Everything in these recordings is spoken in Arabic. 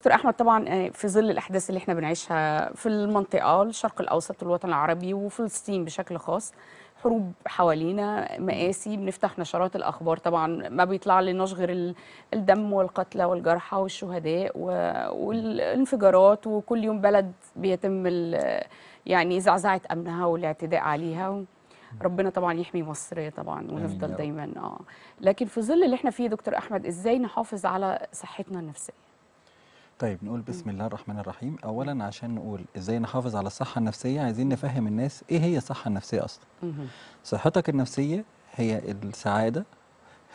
دكتور احمد طبعا آه، في ظل الاحداث اللي احنا بنعيشها في المنطقه الشرق الاوسط والوطن العربي وفلسطين بشكل خاص حروب حوالينا مآسي بنفتح نشرات الأخبار طبعا ما بيطلع لناش غير الدم والقتلى والجرحى والشهداء والانفجارات وكل يوم بلد بيتم يعني زعزعة أمنها والاعتداء عليها ربنا طبعا يحمي مصر طبعا ونفضل دايما اه لكن في ظل اللي احنا فيه دكتور احمد ازاي نحافظ على صحتنا النفسيه طيب نقول بسم الله الرحمن الرحيم اولا عشان نقول ازاي نحافظ على الصحه النفسيه عايزين نفهم الناس ايه هي الصحه النفسيه اصلا صحتك النفسيه هي السعاده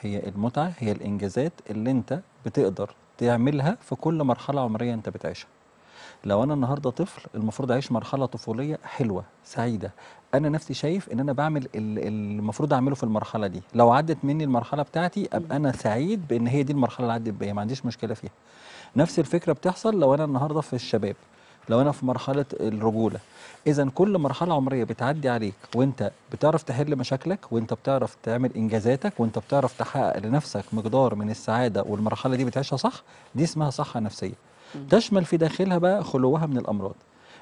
هي المتعه هي الانجازات اللي انت بتقدر تعملها في كل مرحله عمريه انت بتعيشها لو انا النهارده طفل المفروض اعيش مرحله طفوليه حلوه سعيده انا نفسي شايف ان انا بعمل المفروض اعمله في المرحله دي لو عدت مني المرحله بتاعتي ابقى انا سعيد بان هي دي المرحله اللي عدت بيا ما عنديش مشكله فيها نفس الفكره بتحصل لو انا النهارده في الشباب لو انا في مرحله الرجوله اذا كل مرحله عمريه بتعدي عليك وانت بتعرف تحل مشاكلك وانت بتعرف تعمل انجازاتك وانت بتعرف تحقق لنفسك مقدار من السعاده والمرحله دي بتعيشها صح دي اسمها صحه نفسيه تشمل في داخلها بقى خلوها من الامراض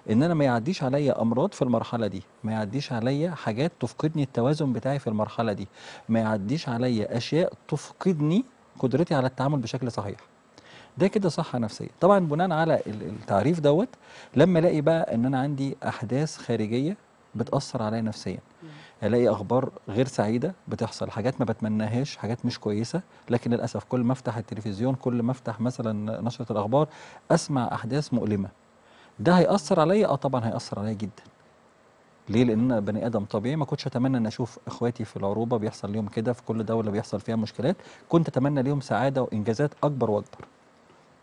ان انا ما يعديش عليا امراض في المرحله دي ما يعديش عليا حاجات تفقدني التوازن بتاعي في المرحله دي ما يعديش عليا اشياء تفقدني قدرتي على التعامل بشكل صحيح ده كده صحه نفسيه طبعا بناء على التعريف دوت لما الاقي بقى ان انا عندي احداث خارجيه بتاثر عليا نفسيا الاقي اخبار غير سعيده بتحصل حاجات ما بتمناهاش حاجات مش كويسه لكن للاسف كل ما افتح التلفزيون كل ما افتح مثلا نشره الاخبار اسمع احداث مؤلمه ده هياثر عليا اه طبعا هياثر عليا جدا ليه؟ لأن أنا بني آدم طبيعي ما كنتش أتمنى إن أشوف إخواتي في العروبة بيحصل لهم كده في كل دولة بيحصل فيها مشكلات، كنت أتمنى ليهم سعادة وإنجازات أكبر وأكبر.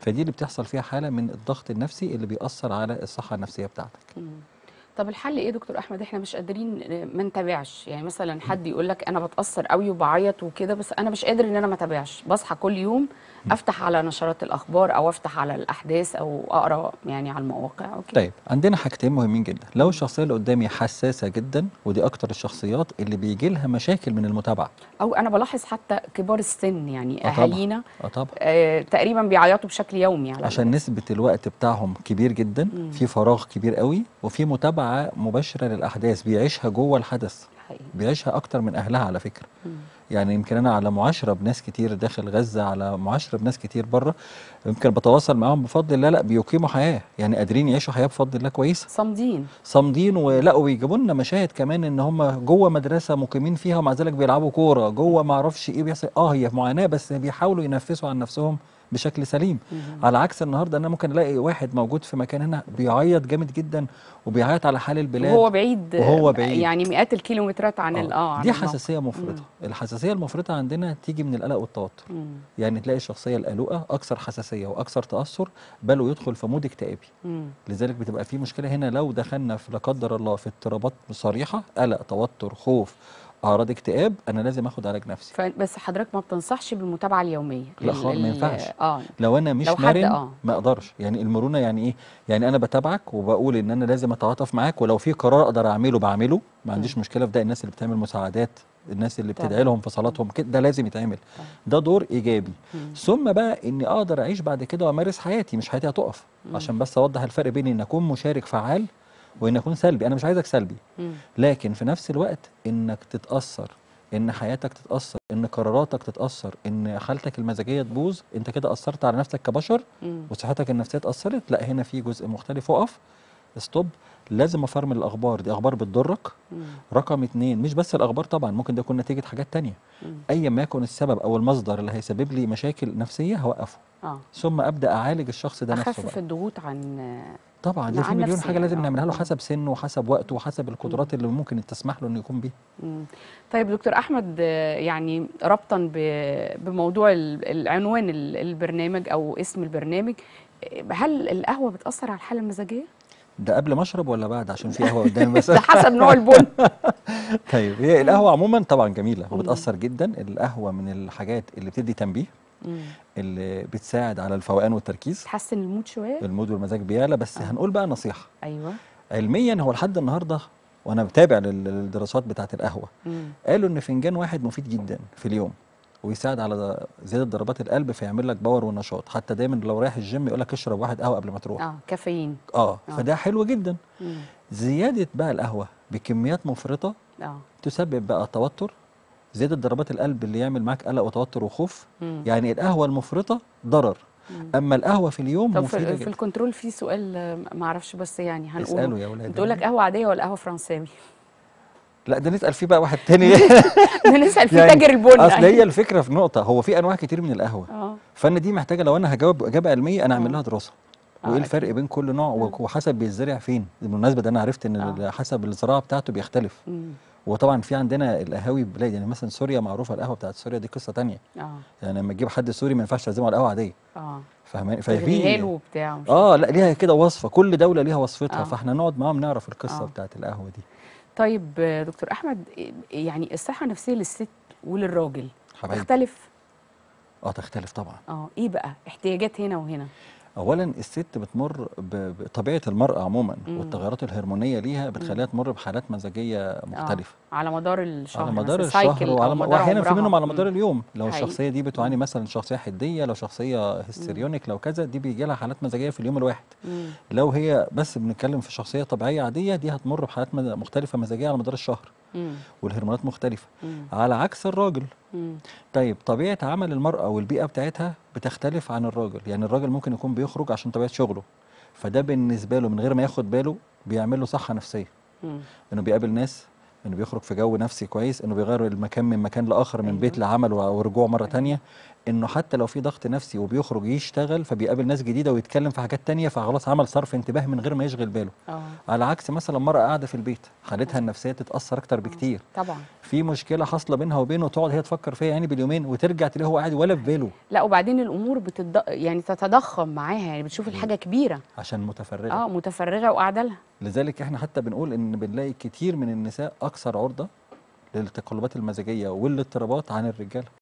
فدي اللي بتحصل فيها حالة من الضغط النفسي اللي بيأثر على الصحة النفسية بتاعتك. طب الحل ايه دكتور احمد احنا مش قادرين آه، ما نتابعش يعني مثلا حد يقول لك انا بتاثر قوي وبعيط وكده بس انا مش قادر ان انا ما اتابعش بصحى كل يوم افتح على نشرات الاخبار او افتح على الاحداث او اقرا يعني على المواقع أوكي. طيب عندنا حاجتين مهمين جدا لو الشخصيه اللي قدامي حساسه جدا ودي اكتر الشخصيات اللي بيجي لها مشاكل من المتابعه او انا بلاحظ حتى كبار السن يعني أه، اهالينا أه، طبعا. آه تقريبا بيعيطوا بشكل يومي على عشان نسبه الوقت بتاعهم كبير جدا مم. في فراغ كبير قوي وفي متابعه مباشره للاحداث بيعيشها جوه الحدث حقيقي. بيعيشها اكتر من اهلها على فكره مم. يعني يمكن انا على معاشره بناس كتير داخل غزه على معاشره بناس كتير بره يمكن بتواصل معاهم بفضل الله لا بيقيموا حياه يعني قادرين يعيشوا حياه بفضل الله كويسه صامدين صامدين ولقوا بيجيبوا لنا مشاهد كمان ان هم جوه مدرسه مقيمين فيها ومع ذلك بيلعبوا كوره جوه ما اعرفش ايه بيحصل اه هي معاناه بس بيحاولوا ينفسوا عن نفسهم بشكل سليم على عكس النهارده انا ممكن الاقي واحد موجود في مكان هنا بيعيط جامد جدا وبيعيط على حال البلاد وهو بعيد وهو بعيد يعني مئات الكيلومترات عن اه, آه، دي حساسيه مفرطه الحساسيه المفرطه عندنا تيجي من القلق والتوتر يعني تلاقي الشخصيه القلقه اكثر حساسيه واكثر تاثر بل ويدخل في مود اكتئابي لذلك بتبقى في مشكله هنا لو دخلنا في لا قدر الله في اضطرابات صريحه قلق توتر خوف اعراض اكتئاب انا لازم اخد علاج نفسي ف... بس حضرتك ما بتنصحش بالمتابعه اليوميه لا خالص ما ينفعش آه. لو انا مش لو مرن آه. ما اقدرش يعني المرونه يعني ايه يعني انا بتابعك وبقول ان انا لازم اتعاطف معاك ولو في قرار اقدر اعمله بعمله ما عنديش م. مشكله في ده الناس اللي بتعمل مساعدات الناس اللي بتدعي لهم في صلاتهم كده ده لازم يتعمل ده دور ايجابي ثم بقى اني اقدر اعيش بعد كده وامارس حياتي مش حياتي هتقف عشان بس اوضح الفرق بين ان اكون مشارك فعال وان اكون سلبي انا مش عايزك سلبي لكن في نفس الوقت انك تتاثر ان حياتك تتاثر ان قراراتك تتاثر ان حالتك المزاجيه تبوظ انت كده اثرت على نفسك كبشر وصحتك النفسيه اتاثرت لا هنا في جزء مختلف وقف ستوب لازم افرمل الاخبار دي اخبار بتضرك رقم اتنين مش بس الاخبار طبعا ممكن ده يكون نتيجه حاجات تانية ايا ما يكون السبب او المصدر اللي هيسبب لي مشاكل نفسيه هوقفه آه. ثم ابدا اعالج الشخص ده نفسه اخفف الضغوط عن طبعا ده في مليون حاجه لازم يعني. آه. نعملها له حسب سنه وحسب وقته وحسب القدرات اللي ممكن تسمح له انه يكون بيها. طيب دكتور احمد يعني ربطا بموضوع العنوان البرنامج او اسم البرنامج هل القهوه بتاثر على الحاله المزاجيه؟ ده قبل ما اشرب ولا بعد عشان في قهوه قدامي بس ده حسب نوع البن طيب هي القهوه عموما طبعا جميله وبتاثر جدا القهوه من الحاجات اللي بتدي تنبيه اللي بتساعد على الفوقان والتركيز تحسن المود شويه المود والمزاج بيعلى بس آه. هنقول بقى نصيحه ايوه علميا هو لحد النهارده وانا بتابع للدراسات بتاعه القهوه مم. قالوا ان فنجان واحد مفيد جدا في اليوم ويساعد على زياده ضربات القلب فيعمل لك باور ونشاط حتى دايما لو رايح الجيم يقول لك اشرب واحد قهوه قبل ما تروح اه كافيين آه،, اه فده حلو جدا مم. زياده بقى القهوه بكميات مفرطه اه تسبب بقى توتر زياده ضربات القلب اللي يعمل معاك قلق وتوتر وخوف مم. يعني القهوه المفرطه ضرر مم. اما القهوه في اليوم طب مفيده في, في الكنترول في سؤال ما اعرفش بس يعني هنقوله اساله يا ولاد بتقول لك قهوه عاديه ولا قهوه فرنساوي لا ده نسال فيه بقى واحد تاني نسال فيه يعني تاجر البن اصل هي الفكره في نقطه هو في انواع كتير من القهوه اه فانا دي محتاجه لو انا هجاوب اجابه علميه انا اعمل آه. لها دراسه آه، وايه الفرق بين كل نوع وحسب بيتزرع فين بالمناسبه ده انا عرفت ان آه. حسب الزراعه بتاعته بيختلف وطبعا في عندنا القهاوي بلاد يعني مثلا سوريا معروفه القهوه بتاعت سوريا دي قصه ثانيه اه يعني لما تجيب حد سوري ما ينفعش تعزمه على قهوه عاديه اه فاهماني ففي وبتاع اه لا ليها كده وصفه كل دوله ليها وصفتها آه. فاحنا نقعد معاهم نعرف القصه آه. بتاعت القهوه دي طيب دكتور احمد يعني الصحه النفسيه للست وللراجل حبيب. تختلف اه تختلف طبعا اه ايه بقى احتياجات هنا وهنا اولا الست بتمر بطبيعه المراه عموما مم. والتغيرات الهرمونيه ليها بتخليها تمر بحالات مزاجيه آه، مختلفه آه. على مدار الشهر على مدار الشهر وعلى مدار واحيانا في منهم على مدار مم. اليوم لو الشخصيه دي بتعاني مثلا شخصيه حديه لو شخصيه هستيريونيك لو كذا دي بيجي لها حالات مزاجيه في اليوم الواحد مم. لو هي بس بنتكلم في شخصيه طبيعيه عاديه دي هتمر بحالات مختلفه مزاجيه على مدار الشهر والهرمونات مختلفه مم. على عكس الراجل مم. طيب طبيعه عمل المراه والبيئه بتاعتها بتختلف عن الراجل يعني الراجل ممكن يكون بيخرج عشان طبيعه شغله فده بالنسبه له من غير ما ياخد باله بيعمل له صحه نفسيه مم. انه بيقابل ناس انه بيخرج في جو نفسي كويس انه بيغير المكان من مكان لاخر من أيوه. بيت لعمل ورجوع مره أيوه. تانية انه حتى لو في ضغط نفسي وبيخرج يشتغل فبيقابل ناس جديده ويتكلم في حاجات تانية فخلاص عمل صرف انتباه من غير ما يشغل باله أوه. على عكس مثلا مرأة قاعده في البيت حالتها النفسيه تتاثر اكتر بكتير آه. طبعا في مشكله حاصله بينها وبينه تقعد هي تفكر فيها يعني باليومين وترجع تلاقي هو قاعد ولا في باله لا وبعدين الامور بتد... يعني تتضخم معاها يعني بتشوف الحاجه كبيره عشان متفرغه اه متفرغه وقاعده لها لذلك احنا حتى بنقول ان بنلاقي كتير من النساء اكثر عرضه للتقلبات المزاجيه والاضطرابات عن الرجاله